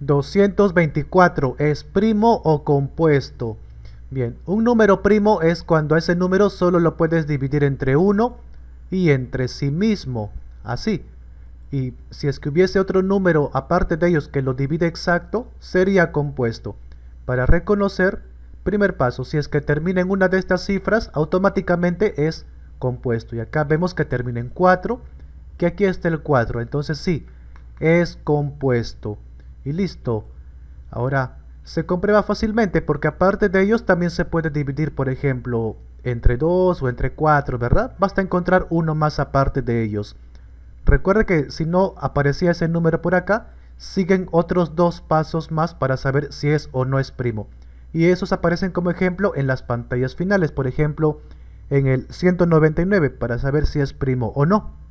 224 es primo o compuesto. Bien, un número primo es cuando ese número solo lo puedes dividir entre 1 y entre sí mismo, así. Y si es que hubiese otro número aparte de ellos que lo divide exacto, sería compuesto. Para reconocer, primer paso, si es que termina en una de estas cifras, automáticamente es compuesto. Y acá vemos que termina en 4, que aquí está el 4, entonces sí, es compuesto y listo. Ahora, se comprueba fácilmente porque aparte de ellos también se puede dividir, por ejemplo, entre 2 o entre 4, ¿verdad? Basta encontrar uno más aparte de ellos. Recuerde que si no aparecía ese número por acá, siguen otros dos pasos más para saber si es o no es primo. Y esos aparecen como ejemplo en las pantallas finales, por ejemplo, en el 199 para saber si es primo o no.